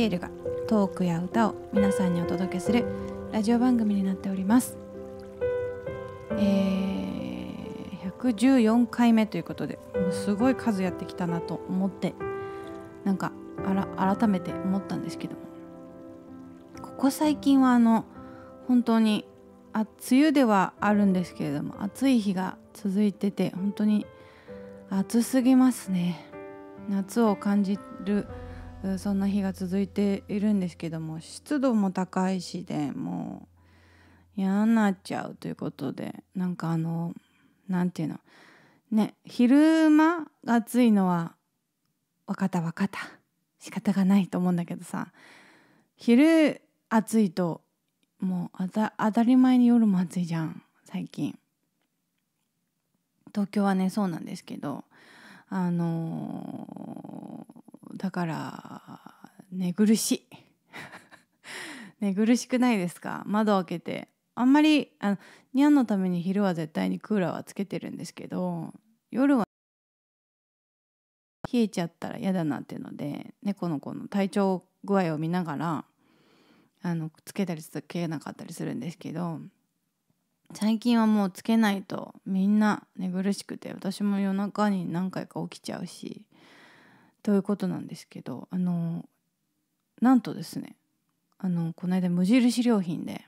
シエルがトークや歌を皆さんにお届けするラジオ番組になっております。えー、114回目ということでもうすごい数やってきたなと思ってなんかあら改めて思ったんですけどもここ最近はあの本当にあ梅雨ではあるんですけれども暑い日が続いてて本当に暑すぎますね夏を感じるそんな日が続いているんですけども湿度も高いしでもう嫌になっちゃうということでなんかあの何て言うのね昼間が暑いのは分かった分かった仕方がないと思うんだけどさ昼暑いともう当たり前に夜も暑いじゃん最近東京はねそうなんですけどあのーだから寝苦しい 寝苦しくないですか窓開けてあんまりあのニャンのために昼は絶対にクーラーはつけてるんですけど夜は冷えちゃったら嫌だなっていうので猫の子の体調具合を見ながらあのつけたりつけなかったりするんですけど最近はもうつけないとみんな寝苦しくて私も夜中に何回か起きちゃうしということなんですけどあのなんとですねあのこの間無印良品で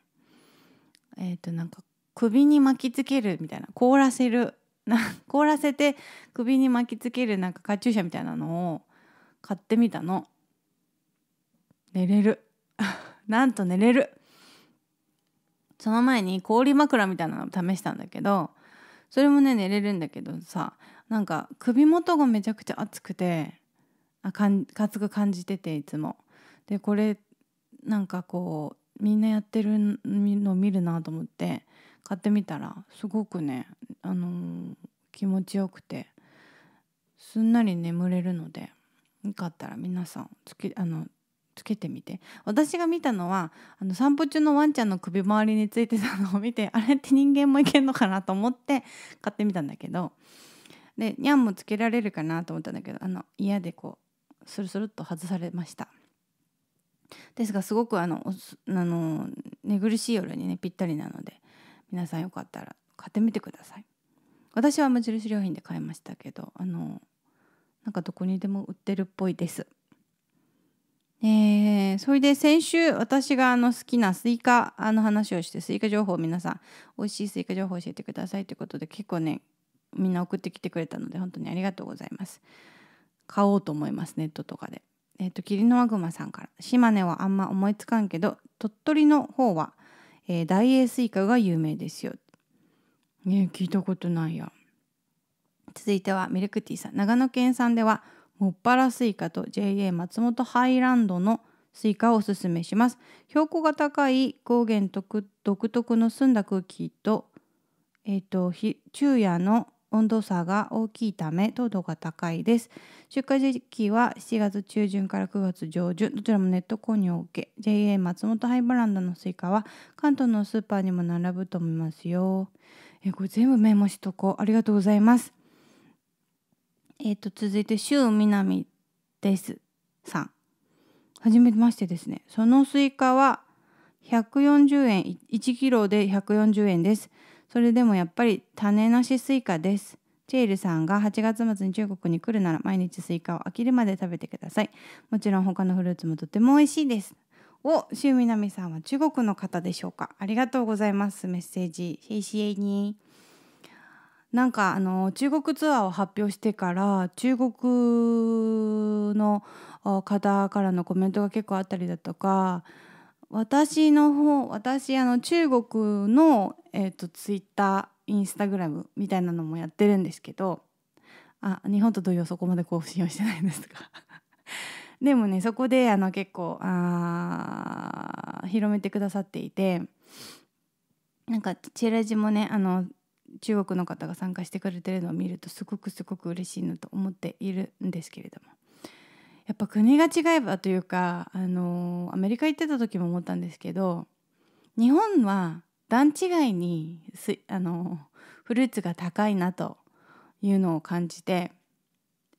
えっ、ー、となんか首に巻きつけるみたいな凍らせるな凍らせて首に巻きつけるなんかカチューシャみたいなのを買ってみたの寝れる なんと寝れるその前に氷枕みたいなのを試したんだけどそれもね寝れるんだけどさなんか首元がめちゃくちゃ熱くてあかん熱く感じてていつも。でこれなんかこうみんなやってるのを見るなと思って買ってみたらすごくね、あのー、気持ちよくてすんなり眠れるのでよかったら皆さんつけあのつけてみて私が見たのはあの散歩中のワンちゃんの首周りについてたのを見て あれって人間もいけんのかなと思って買ってみたんだけどでニャンもつけられるかなと思ったんだけどあの嫌でこう。スルスルっと外されましたですがすごくあのあの寝苦しい夜にねぴったりなので皆さんよかったら買ってみてください私は無印良品で買いましたけどあのなんかどこにでも売ってるっぽいですえー、それで先週私があの好きなスイカの話をしてスイカ情報を皆さん美味しいスイカ情報教えてくださいということで結構ねみんな送ってきてくれたので本当にありがとうございます。買おうと思いますネットとかで。えっ、ー、と霧のワグマさんから島根はあんま思いつかんけど鳥取の方は、えー、大栄スイカが有名ですよ。ね聞いたことないや。続いてはミルクティーさん長野県産ではもっぱらスイカと JA 松本ハイランドのスイカをおすすめします標高が高い高原独特の澄んだ空気と,、えーと、と昼夜の温度差が大きいため糖度が高いです出荷時期は7月中旬から9月上旬どちらもネット購入を受け JA 松本ハイブランドのスイカは関東のスーパーにも並ぶと思いますよえこれ全部メモしとこうありがとうございますえっ、ー、と続いて周南ですさんはめましてですねそのスイカは140円1キロで140円ですそれでもやっぱり種なしスイカです。チェエルさんが8月末に中国に来るなら毎日スイカを飽きるまで食べてください。もちろん他のフルーツもとても美味しいです。お、シュウミナミさんは中国の方でしょうかありがとうございます。メッセージ。シェイシエに。なんかあの中国ツアーを発表してから中国の方からのコメントが結構あったりだとか私の方私あの中国の、えーと、ツイッターインスタグラムみたいなのもやってるんですけどあ日本と同様そこまで更新はしてないんですが でもねそこであの結構あ広めてくださっていてなんかチェラジもねあの中国の方が参加してくれてるのを見るとすごくすごく嬉しいなと思っているんですけれどもやっぱ国が違えばというかあのアメリカ行ってた時も思ったんですけど日本は段違いにあのフルーツが高いなというのを感じて、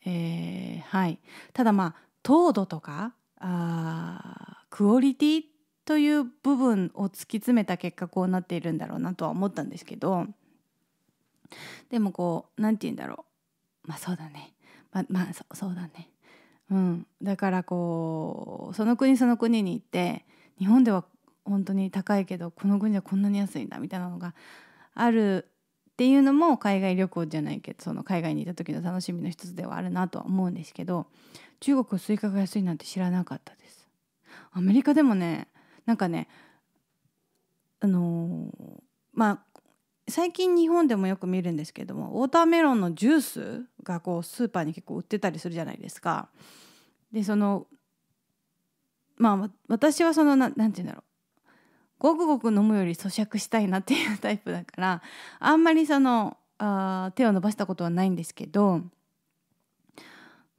えー、はい、ただまあ糖度とかあクオリティという部分を突き詰めた結果こうなっているんだろうなとは思ったんですけどでもこう何て言うんだろうまあそうだねままあそうだねうん、だからこうその国その国に行って日本では本当に高いけどこの国ではこんなに安いんだみたいなのがあるっていうのも海外旅行じゃないけどその海外にいた時の楽しみの一つではあるなとは思うんですけど中国スイカが安いなんて知らなかったです。アメリカでもねなんかねあのー、まあ最近日本でもよく見るんですけどもウォーターメロンのジュースがこうスーパーに結構売ってたりするじゃないですか。でそのまあ私はその何て言うんだろうごくごく飲むより咀嚼したいなっていうタイプだからあんまりそのあ手を伸ばしたことはないんですけど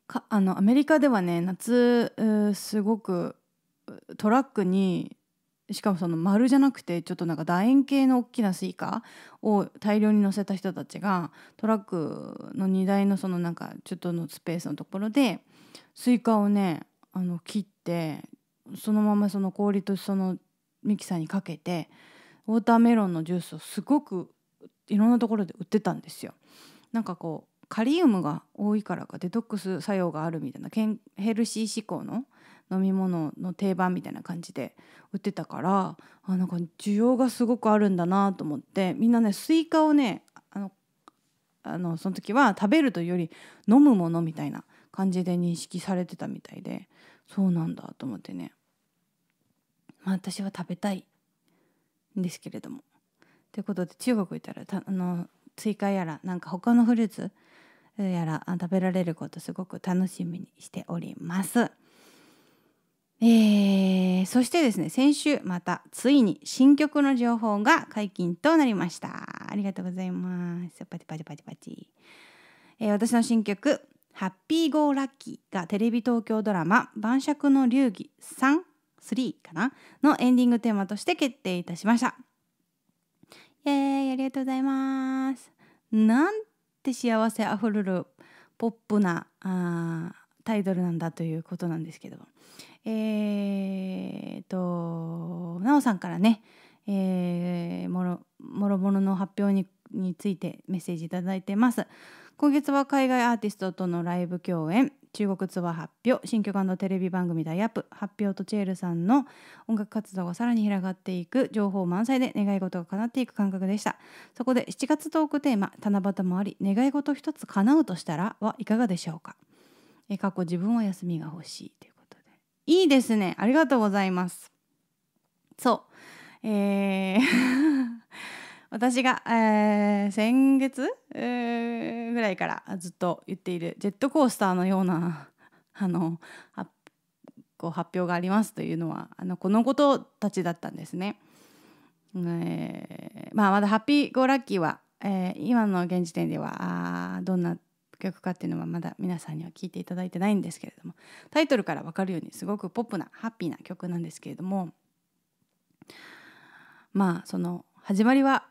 かあのアメリカではね夏すごくトラックにしかもその丸じゃなくてちょっとなんか楕円形の大きなスイカを大量に乗せた人たちがトラックの荷台のそのなんかちょっとのスペースのところでスイカをねあの切ってそのままその氷とそのミキサーにかけてウォーターメロンのジュースをすごくいろんなところで売ってたんですよ。なんかこうカリウムが多いからかデトックス作用があるみたいなヘルシー志向の飲み物の定番みたいな感じで売ってたからあなんか需要がすごくあるんだなと思ってみんなねスイカをねあのあのその時は食べるというより飲むものみたいな感じで認識されてたみたいでそうなんだと思ってねまあ私は食べたいんですけれども。ということで中国行ったらあの追加やらなんか他のフルーツやら食べられることすごく楽しみにしております。えー、そしてですね先週またついに新曲の情報が解禁となりましたありがとうございますパチパチパチパチ、えー、私の新曲ハッピーゴーラッキーがテレビ東京ドラマ晩酌の流儀3、3かなのエンディングテーマとして決定いたしました。イエーイありがとうございます。なんて幸せあふれるポップなあタイトルなんだということなんですけどえーとなおさんからね、えー、もろもろの発表についてメッセージ頂いてます。今月は海外アーティストとのライブ共演中国ツアー発表新曲テレビ番組「ダイアップ発表とチェールさんの音楽活動がさらに広がっていく情報満載で願い事が叶っていく感覚でしたそこで7月トークテーマ「七夕もあり願い事一つ叶うとしたら」はいかがでしょうかえ過去自分は休みが欲しいということでいいですねありがとうございますそうえー私が、えー、先月、えー、ぐらいからずっと言っているジェットコースターのような あのこう発表がありますというのはあのこのことたちだったんですね。えー、まあ、まだハッピーゴーラッキーは、えー、今の現時点ではあどんな曲かっていうのはまだ皆さんには聞いていただいてないんですけれどもタイトルから分かるようにすごくポップなハッピーな曲なんですけれどもまあその始まりは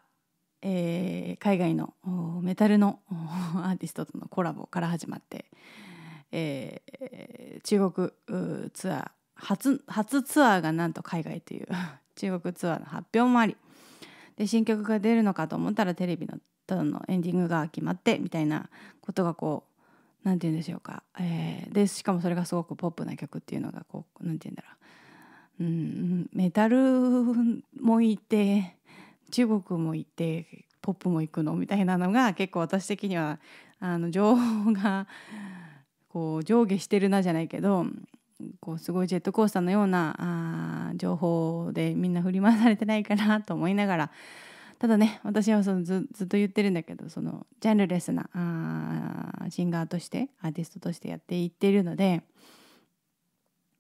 えー、海外のメタルのアーティストとのコラボから始まって、えー、中国ツアー初初ツアーがなんと海外という 中国ツアーの発表もありで新曲が出るのかと思ったらテレビののエンディングが決まってみたいなことがこう何て言うんでしょうか、えー、でしかもそれがすごくポップな曲っていうのがこう何て言うんだろう、うん、メタルもいて中国も行ってポップも行くのみたいなのが結構私的にはあの情報がこう上下してるなじゃないけどこうすごいジェットコースターのようなあ情報でみんな振り回されてないかなと思いながらただね私はそのずっと言ってるんだけどそのジャンルレスなあシンガーとしてアーティストとしてやっていってるので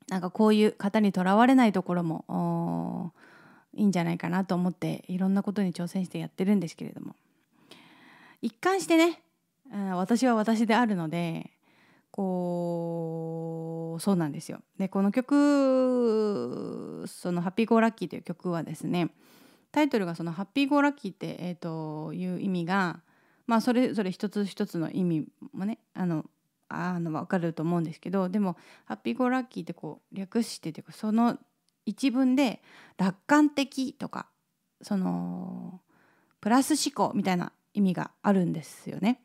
なんかこういう方にとらわれないところもいいんじゃないかなと思っていろんなことに挑戦してやってるんですけれども一貫してね、うん、私は私であるのでこうそうなんですよ。でこの曲その「ハッピーゴーラッキー」という曲はですねタイトルがその「ハッピーゴーラッキー」って、えー、という意味が、まあ、それぞれ一つ一つの意味もねあのあの分かると思うんですけどでも「ハッピーゴーラッキー」ってこう略しててその一文で楽観的とかそのプラス思考みたいな意味があるんですよね。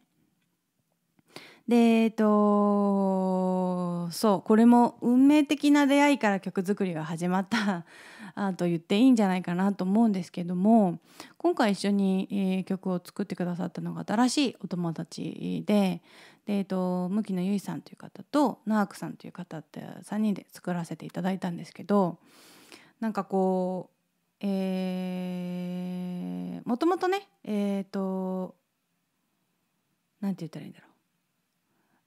でえっとそうこれも運命的な出会いから曲作りが始まった あと言っていいんじゃないかなと思うんですけども今回一緒に、えー、曲を作ってくださったのが新しいお友達でで、えーと、向野結衣さんという方とナークさんという方って3人で作らせていただいたんですけどなんかこうえー、もともとねえっ、ー、と何て言ったらいいんだろう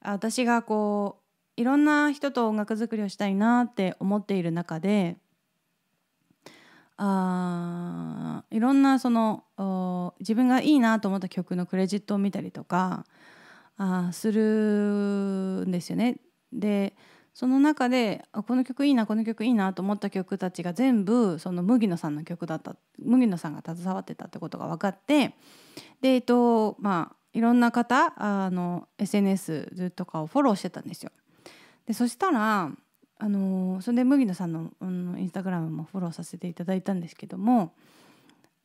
私がこういろんな人と音楽作りをしたいなって思っている中であいろんなその自分がいいなと思った曲のクレジットを見たりとかあするんですよね。でその中でこの曲いいなこの曲いいなと思った曲たちが全部その麦野さんの曲だった麦野さんが携わってたってことが分かってでえっとまあいろんな方あの SNS とかをフォローしてたんですよ。でそしたらあのそれで麦野さんの、うん、インスタグラムもフォローさせていただいたんですけども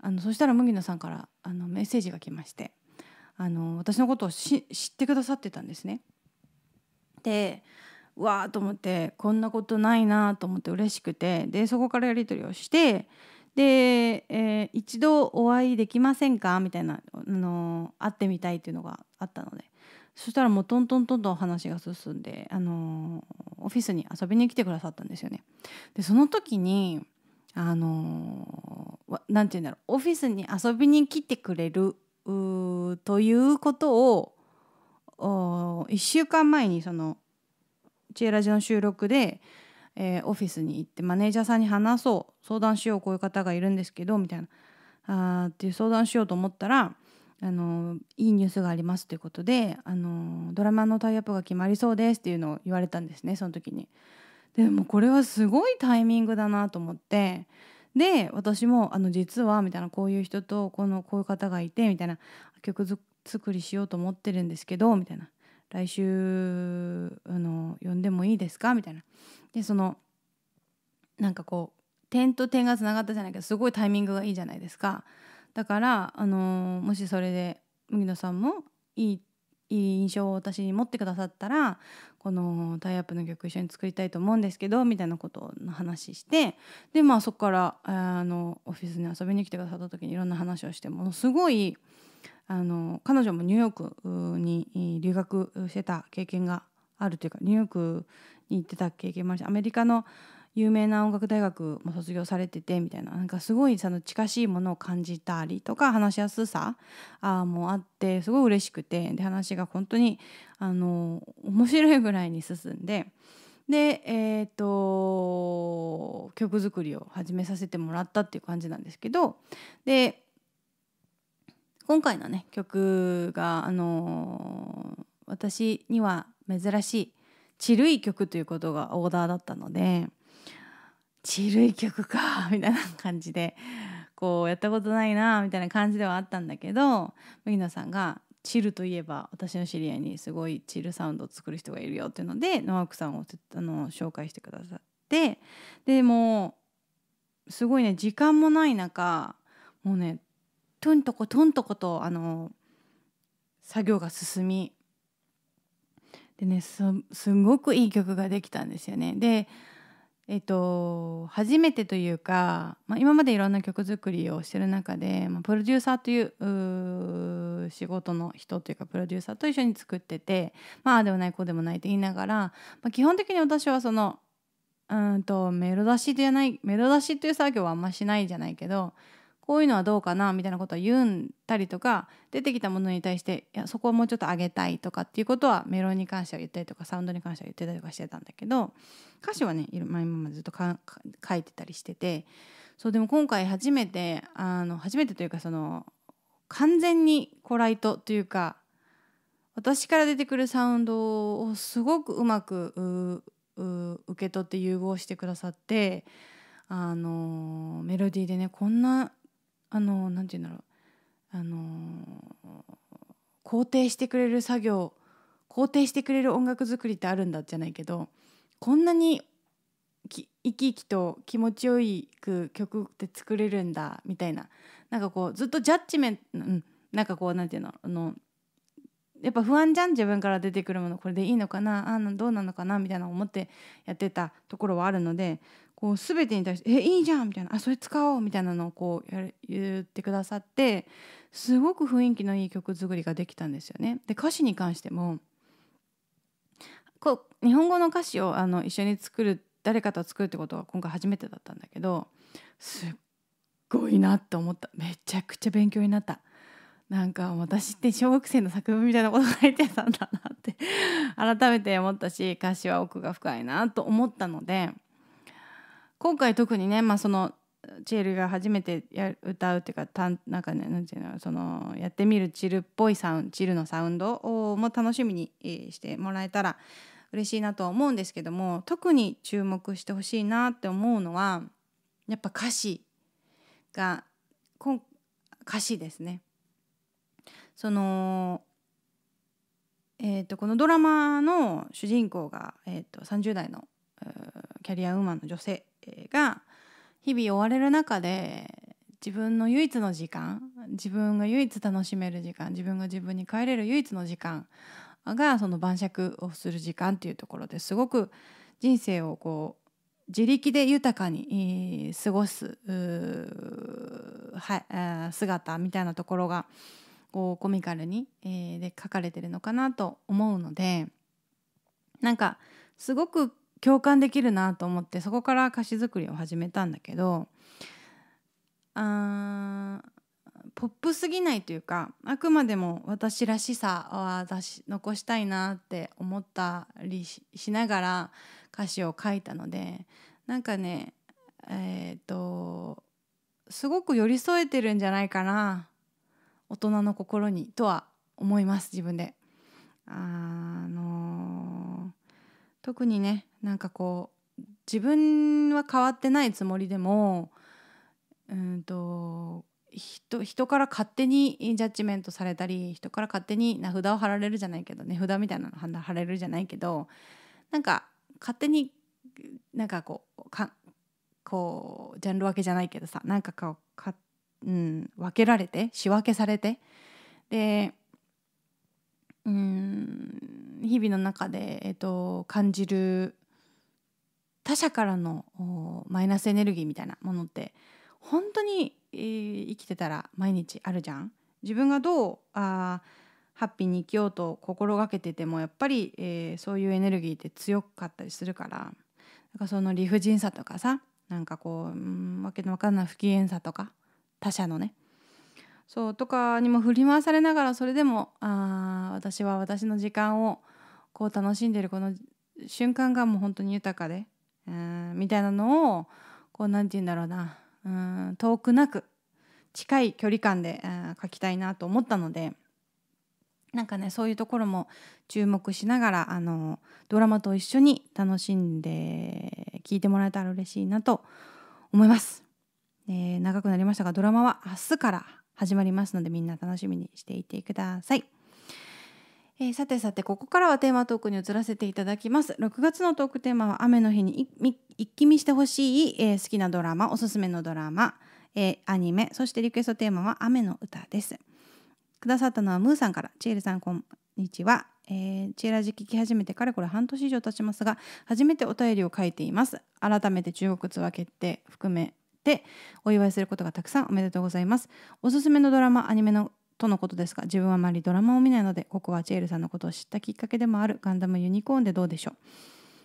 あのそしたら麦野さんからあのメッセージが来ましてあの私のことを知ってくださってたんですね。でわーと思ってこんなことないなと思って嬉しくてでそこからやり取りをしてで、えー、一度お会いできませんかみたいな、あの会ってみたいっていうのがあったのでそしたらもうトントントンン話が進んで、あのオフィスに遊びに来てくださったんですよね。でその時にあのなんて言うんだろうオフィスに遊びに来てくれるということを1週間前にその「チエラジ」の収録でえー、オフィスに行ってマネージャーさんに話そう相談しようこういう方がいるんですけどみたいなあっていう相談しようと思ったらあのいいニュースがありますということであのドラマのタイアップが決まりそうですっていうのを言われたんですねその時に。でもこれはすごいタイミングだなと思ってで私もあの実はみたいなこういう人とこのこういう方がいてみたいな曲作りしようと思ってるんですけどみたいな来週あの呼んでもいいですか?」みたいな。でそのなんかこう点と点がつながったじゃないけどすごいタイミングがいいじゃないですか。だからあのもしそれで麦野さんもいいいい印象を私に持ってくださったらこのタイアップの曲一緒に作りたいと思うんですけどみたいなことの話してでまあそこからあのオフィスに遊びに来てくださった時にいろんな話をしてものすごいあの彼女もニューヨークに留学してた経験があるというかニューヨークに行ってた経験もあるしアメリカの有名な音楽大学も卒業されててみたいななんかすごいその近しいものを感じたりとか話しやすさあもあってすごい嬉しくてで話が本当にあの面白いぐらいに進んで。で、えーと、と曲作りを始めさせてもらったっていう感じなんですけどで今回のね曲が、あのー、私には珍しいちるい曲ということがオーダーだったのでちるい曲か みたいな感じでこうやったことないなみたいな感じではあったんだけど麦野さんが「チルといえば私の知り合いにすごいチルサウンドを作る人がいるよ」っていうのでノアクさんをあの紹介してくださってでもすごいね時間もない中もうねトンとことんとことあの作業が進みでねすごくいい曲ができたんですよね。でえっと、初めてというか、まあ、今までいろんな曲作りをしてる中で、まあ、プロデューサーという仕事の人というかプロデューサーと一緒に作っててまあでもないこうでもないって言いながら、まあ、基本的に私はそのうんとメロ出しじゃないメロ出しっていう作業はあんましないじゃないけどこういうのはどうかなみたいなことを言うんたりとか出てきたものに対していやそこをもうちょっと上げたいとかっていうことはメロンに関しては言ったりとかサウンドに関しては言ってたりとかしてたんだけど歌詞はね今までずっと書いてたりしててそうでも今回初めてあの初めてというかその完全にコライトというか私から出てくるサウンドをすごくうまく受け取って融合してくださってあのメロディーでねこんなあの何て言うんだろうあの肯定してくれる作業肯定してくれる音楽作りってあるんだじゃないけどこんなに生き生きと気持ちよいく曲って作れるんだみたいななんかこうずっとジャッジメント、うん、なんかこうなんていうのあのやっぱ不安じゃん自分から出てくるものこれでいいのかなあどうなのかなみたいな思ってやってたところはあるのでこう全てに対して「えいいじゃん」みたいな「あそれ使おう」みたいなのをこう言ってくださってすごく雰囲気のいい曲作りができたんですよね。で歌詞に関してもこう日本語の歌詞をあの一緒に作る誰かと作るってことは今回初めてだったんだけどすっごいなって思っためちゃくちゃ勉強になった。なんか私って小学生の作文みたいなこと書いてたんだなって改めて思ったし歌詞は奥が深いなと思ったので今回特にね、まあ、そのチエルが初めてや歌うっていうかたんなんかねなんていうのそのやってみるチルっぽいサウンチルのサウンドをも楽しみにしてもらえたら嬉しいなとは思うんですけども特に注目してほしいなって思うのはやっぱ歌詞がこ歌詞ですね。そのえーと、このドラマの主人公が、えーと、と30代のキャリアウーマンの女性が日々追われる中で自分の唯一の時間自分が唯一楽しめる時間自分が自分に帰れる唯一の時間がその晩酌をする時間っていうところですごく人生をこう自力で豊かに過ごすは姿みたいなところがこうコミカルに、えで書かれてるのかなと思うのでなんかすごく共感できるなと思ってそこから歌詞作りを始めたんだけどあポップすぎないというかあくまでも私らしさは出し残したいなって思ったりしながら歌詞を書いたのでなんかねえっ、ー、とすごく寄り添えてるんじゃないかな大人の心にとは思います自分で。あのー特にねなんかこう自分は変わってないつもりでもうんと人人から勝手にジャッジメントされたり人から勝手に名札を貼られるじゃないけどね札みたいなの貼られるじゃないけどなんか勝手になんかこうかこうジャンル分けじゃないけどさなんかこうか、うん、分けられて仕分けされてでうん日々の中で、えーと、感じる他者からのマイナスエネルギーみたいなものって本当に、えー、生きてたら毎日あるじゃん。自分がどうあハッピーに生きようと心がけててもやっぱり、えー、そういうエネルギーって強かったりするからなんかその理不尽さとかさなんかこう、うん、わけのわかんない不機嫌さとか他者のねそうとかにも振り回されながらそれでもあ私は私の時間をこう楽しんでるこの瞬間がもう本当に豊かでうんみたいなのをこう何て言うんだろうなうん遠くなく近い距離感で書きたいなと思ったのでなんかねそういうところも注目しながらあのドラマと一緒に楽しんで聞いてもらえたら嬉しいなと思います。えー、長くなりましたがドラマは明日から始まりますのでみんな楽しみにしていてください。えー、さてさてここからはテーマトークに移らせていただきます6月のトークテーマは雨の日に一気見してほしい、えー、好きなドラマおすすめのドラマ、えー、アニメそしてリクエストテーマは雨の歌ですくださったのはムーさんからチエルさんこんにちは、えー、チエラジ聞き始めてからこれ半年以上経ちますが初めてお便りを書いています改めて中国ツアー決定含めでお祝いすることがたくさんおめでとうございますおすすめのドラマアニメのとのことですが自分はあまりドラマを見ないのでここはチェールさんのことを知ったきっかけでもあるガンダムユニコーンでどうでしょう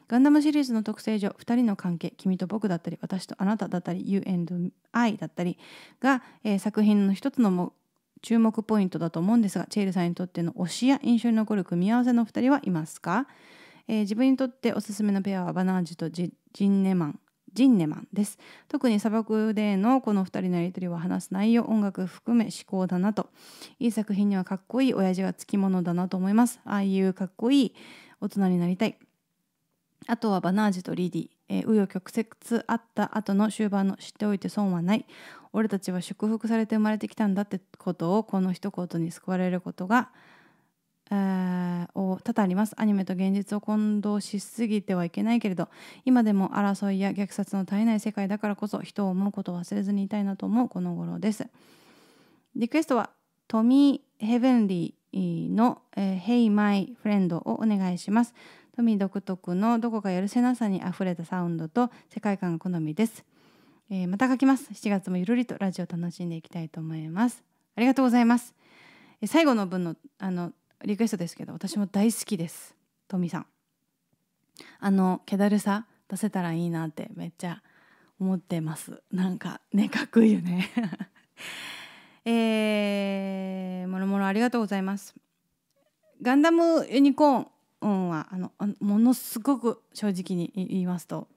ガンダムシリーズの特性上2人の関係君と僕だったり私とあなただったり You and I だったりが、えー、作品の一つのも注目ポイントだと思うんですがチェールさんにとっての推しや印象に残る組み合わせの2人はいますか、えー、自分にとっておすすめのペアはバナージュとジンネマンジンネマンです特に砂漠でのこの2人のやり取りを話す内容音楽含め思考だなといい作品にはかっこいい親父がつきものだなと思いますああいうかっこいい大人になりたいあとはバナージとリディ、えー、紆余曲折あった後の終盤の知っておいて損はない俺たちは祝福されて生まれてきたんだってことをこの一言に救われることがえー、を多々ありますアニメと現実を混同しすぎてはいけないけれど今でも争いや虐殺の絶えない世界だからこそ人を思うことを忘れずにいたいなと思うこの頃ですリクエストはトミー・ヘヴンリーの「え Hey My Friend」をお願いしますトミー独特のどこかやるせなさにあふれたサウンドと世界観が好みですえー、また書きます7月もゆるりとラジオ楽しんでいきたいと思いますありがとうございます、え最後の文のあのリクエストですけど私も大好きですトミさんあの気だるさ出せたらいいなってめっちゃ思ってますなんかねかっこいいよね えー、もろもろありがとうございますガンダムユニコーンはあのものすごく正直に言いますと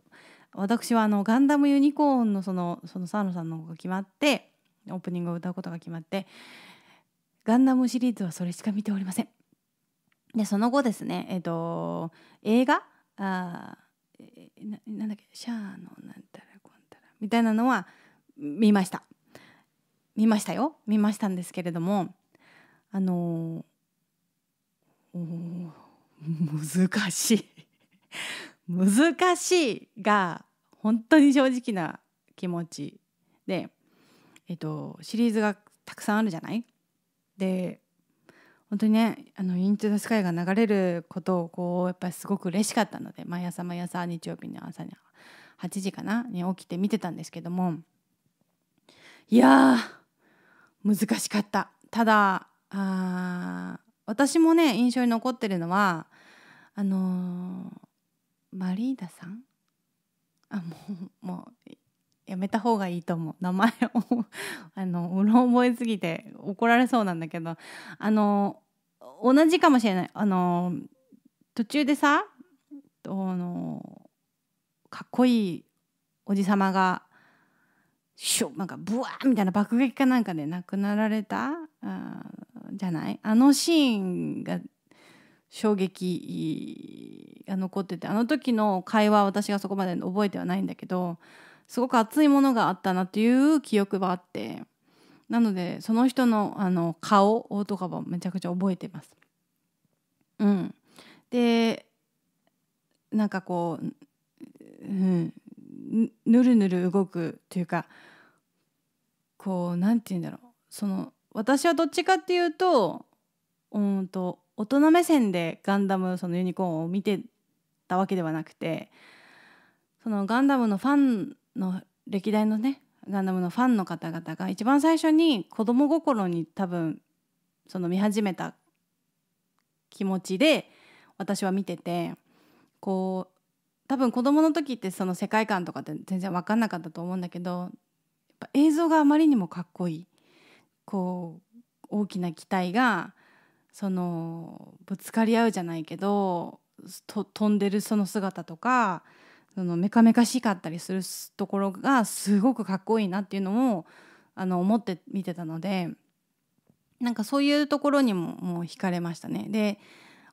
私はあのガンダムユニコーンのそのそのサ野さんの方が決まってオープニングを歌うことが決まってガンダムシリーズはそれしか見ておりません。でその後ですね、えっ、ー、と映画あななんだっけシャーのなんたらこんたらみたいなのは見ました見ましたよ見ましたんですけれどもあのー、難しい 難しいが本当に正直な気持ちで、えっ、ー、と、シリーズがたくさんあるじゃないで本当にね「あのイントゥ・ザ・スカイ」が流れることをこうやっぱりすごく嬉しかったので毎朝毎朝日曜日の朝に8時かなに起きて見てたんですけどもいや難しかったただあ私もね印象に残ってるのはあのー、マリーダさんあもうもうやめた方がいいと思う名前を あのうろ覚えすぎて怒られそうなんだけどあの同じかもしれないあの途中でさあのかっこいいおじ様がシュなんかブワーみたいな爆撃かなんかで亡くなられたあじゃないあのシーンが衝撃が残っててあの時の会話私がそこまで覚えてはないんだけどすごく熱いものがあったなという記憶があってなのでその人のあの顔とかはめちゃくちゃ覚えてます。うん、でなんかこう、うん、ぬるぬる動くというかこうなんて言うんだろうその私はどっちかっていうとうんと大人目線でガンダムそのユニコーンを見てたわけではなくてそのガンダムのファンの歴代のねガンダムのファンの方々が一番最初に子供心に多分その見始めた気持ちで私は見ててこう多分子供の時ってその世界観とかって全然分かんなかったと思うんだけど映像があまりにもかっこいいこう大きな機体がそのぶつかり合うじゃないけど飛んでるその姿とかそのメカメカしかったりするところがすごくかっこいいなっていうのをあの思って見てたのでなんかそういうところにももう惹かれましたね。で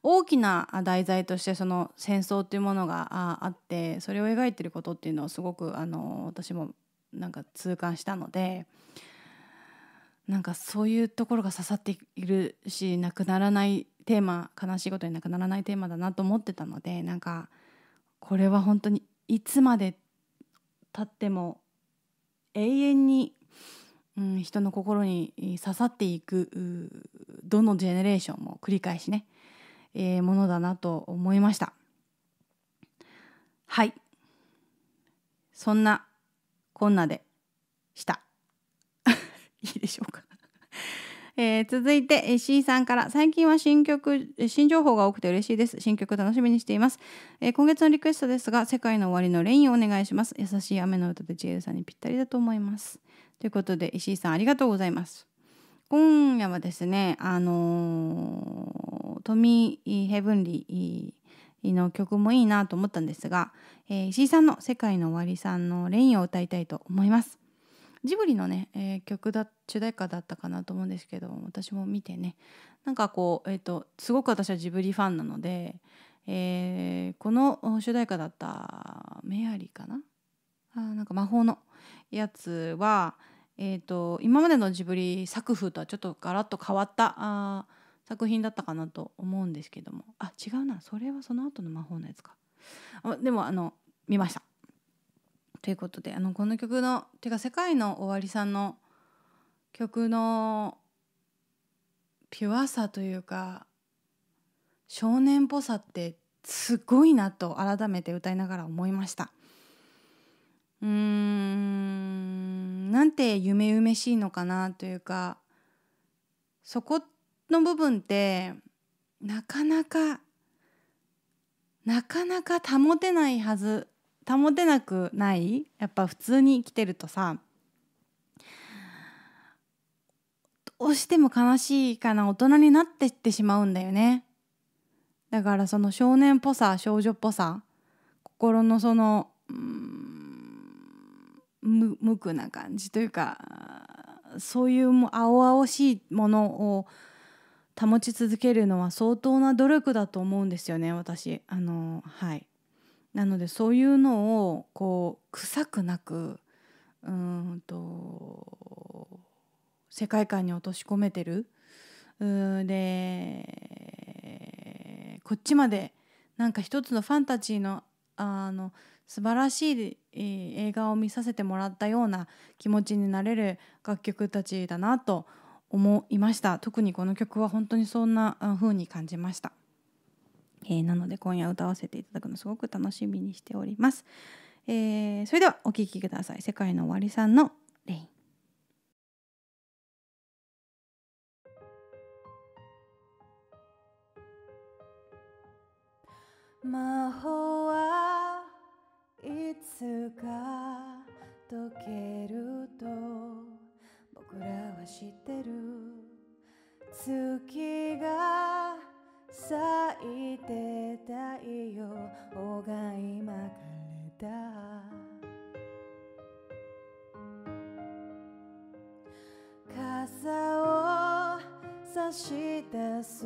大きな題材としてその戦争っていうものがあってそれを描いてることっていうのをすごくあの私もなんか痛感したのでなんかそういうところが刺さっているしなくならないテーマ悲しいことになくならないテーマだなと思ってたのでなんかこれは本当にいつまでたっても永遠に、うん、人の心に刺さっていくどのジェネレーションも繰り返しね、えー、ものだなと思いましたはいそんなこんなでした いいでしょうかえー、続いて石井さんから最近は新曲新情報が多くて嬉しいです新曲楽しみにしています、えー、今月のリクエストですが「世界の終わりのレイン」をお願いします優しい雨の歌で JL さんにぴったりだと思いますということで石井さんありがとうございます今夜はですねあのー、トミー・ヘブンリーの曲もいいなと思ったんですが、えー、石井さんの「世界の終わり」さんの「レイン」を歌いたいと思いますジブリのね、えー、曲だ主題歌だったかなと思うんですけど私も見てねなんかこう、えーと、すごく私はジブリファンなので、えー、この主題歌だったメアリーかなあなんか魔法のやつは、えーと、と今までのジブリ作風とはちょっとガラッと変わったあ作品だったかなと思うんですけどもあ違うなそれはその後の魔法のやつかあでもあの見ましたということであのこの曲のてか世界の終わりさんの曲のピュアさというか少年っぽさってすごいなと改めて歌いながら思いましたうーんなんて夢々しいのかなというかそこの部分ってなかなかなかなか保てないはず保てなくないやっぱ普通に生きてるとさどうしても悲しいかな大人になってってしまうんだよねだからその少年っぽさ少女っぽさ心のその無無垢な感じというかそういう青々しいものを保ち続けるのは相当な努力だと思うんですよね私あのはいなのでそういうのをこう臭くなくうんと世界観に落とし込めてるでこっちまでなんか一つのファンタジーのあの素晴らしい、映画を見させてもらったような気持ちになれる楽曲たちだなと思いました特にこの曲は本当にそんな風に感じました。えー、なので今夜歌わせていただくのすごく楽しみにしております。えー、それではお聴きください。世界の終わりさんのレイン。魔法はいつか解けると僕らは知ってる月が咲いて太陽がまかれた傘を差し出す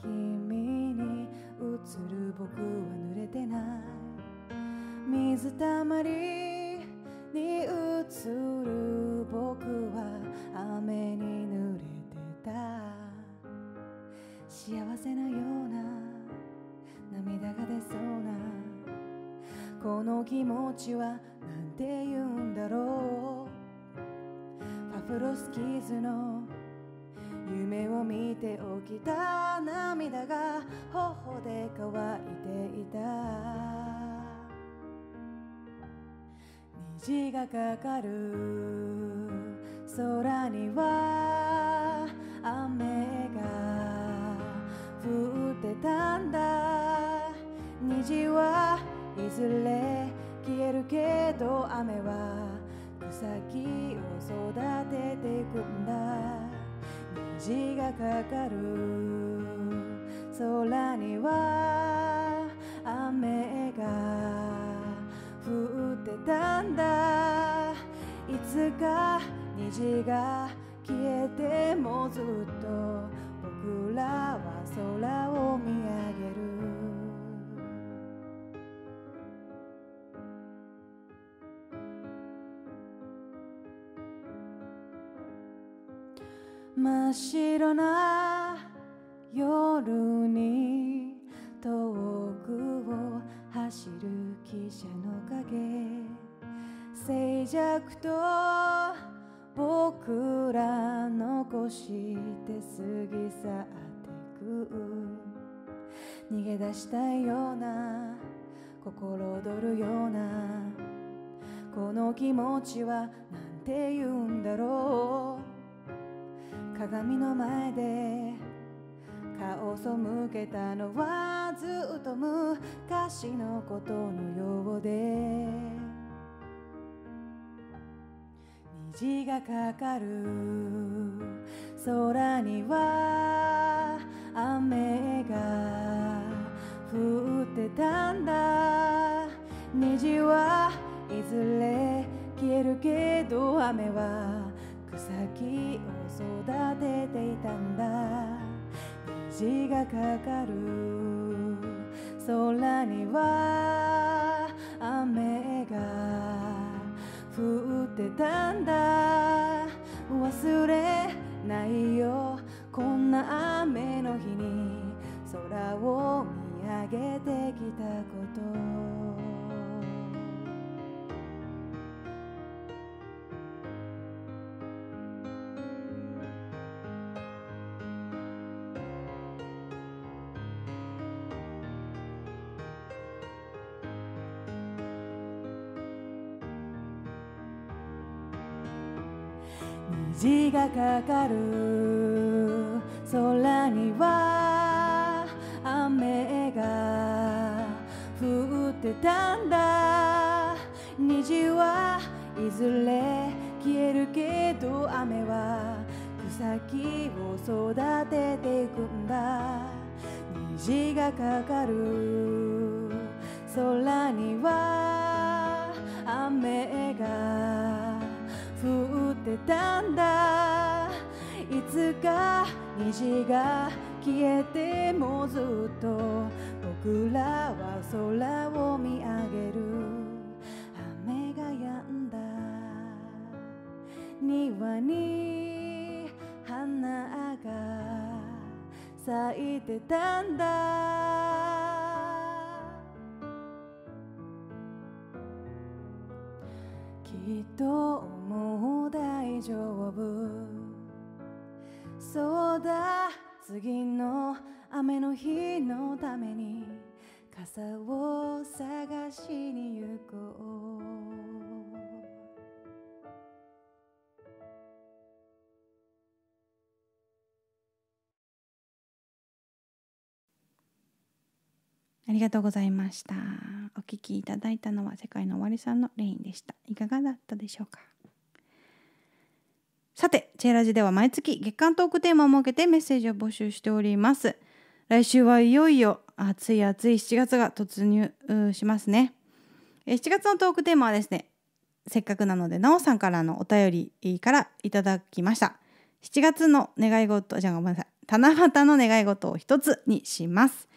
君に映る僕は濡れてない水たまりに映る僕は雨になる幸せなような涙が出そうなこの気持ちは何て言うんだろうパフロスキーズの夢を見て起きた涙が頬で乾いていた虹がかかる空には雨たんだ虹はいずれ消えるけど雨は草木を育てていくんだ虹がかかる空には雨が降ってたんだいつか虹が消えてもずっとらは空を見上げる真っ白な夜に遠くを走る汽車の影静寂と僕ら残して過ぎ去ってく逃げ出したいような心躍るようなこの気持ちはなんて言うんだろう鏡の前で顔を背けたのはずっと昔のことのようで虹がかかる空には雨が降ってたんだ虹はいずれ消えるけど雨は草木を育てていたんだ虹がかかる空にはってたんだ忘れないよこんな雨の日に空を見上げてきたことがかかる空には雨が降ってたんだ虹はいずれ消えるけど雨は草木を育てていくんだ虹がかかる空には雨が降ってたんだつか虹が消えてもずっと僕らは空を見上げる雨が止んだ庭に花が咲いてたんだきっともう大丈夫そうだ次の雨の日のために傘を探しに行こうありがとうございました。お聴きいただいたのは世界の終わりさんのレインでした。いかがだったでしょうかさて、チェラジでは毎月月間トークテーマを設けてメッセージを募集しております。来週はいよいよ暑い暑い7月が突入しますね。7月のトークテーマはですね、せっかくなので、なおさんからのお便りからいただきました。7月の願い事、じゃあごめんなさい。七夕の願い事を一つにします。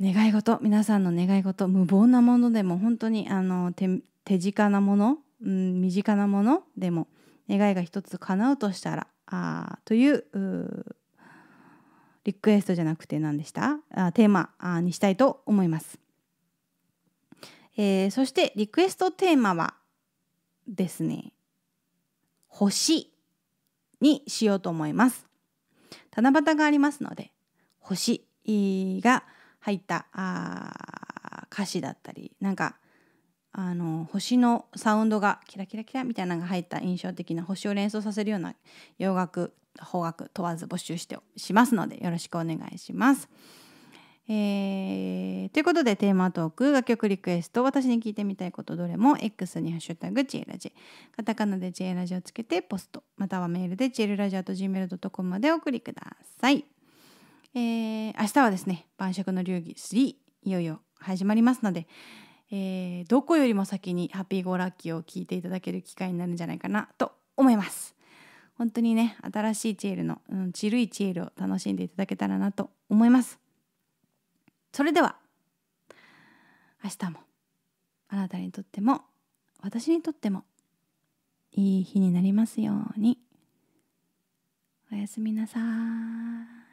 願い事、皆さんの願い事、無謀なものでも、本当にあの手近なもの、うん、身近なものでも、願いが一つ叶うとしたらあというリクエストじゃなくて何でしたあテーマにしたいと思います、えー、そしてリクエストテーマはですね星にしようと思います七夕がありますので星が入ったあ歌詞だったりなんかあの星のサウンドがキラキラキラみたいなのが入った印象的な星を連想させるような洋楽邦楽問わず募集してしますのでよろしくお願いします。えー、ということでテーマトーク楽曲リクエスト私に聞いてみたいことどれも X に「ハッシュタグチエラジ」カタカナで「チエラジ」をつけてポストまたはメールで「チエルラジ」と gmail.com までお送りください。えー、明日はですね晩酌の流儀3いよいよ始まりますのでえー、どこよりも先にハッピーゴーラッキーを聞いていただける機会になるんじゃないかなと思います。本当にね、新しいチエルの、うん、チルイチエルを楽しんでいただけたらなと思います。それでは、明日も、あなたにとっても、私にとっても、いい日になりますように。おやすみなさい。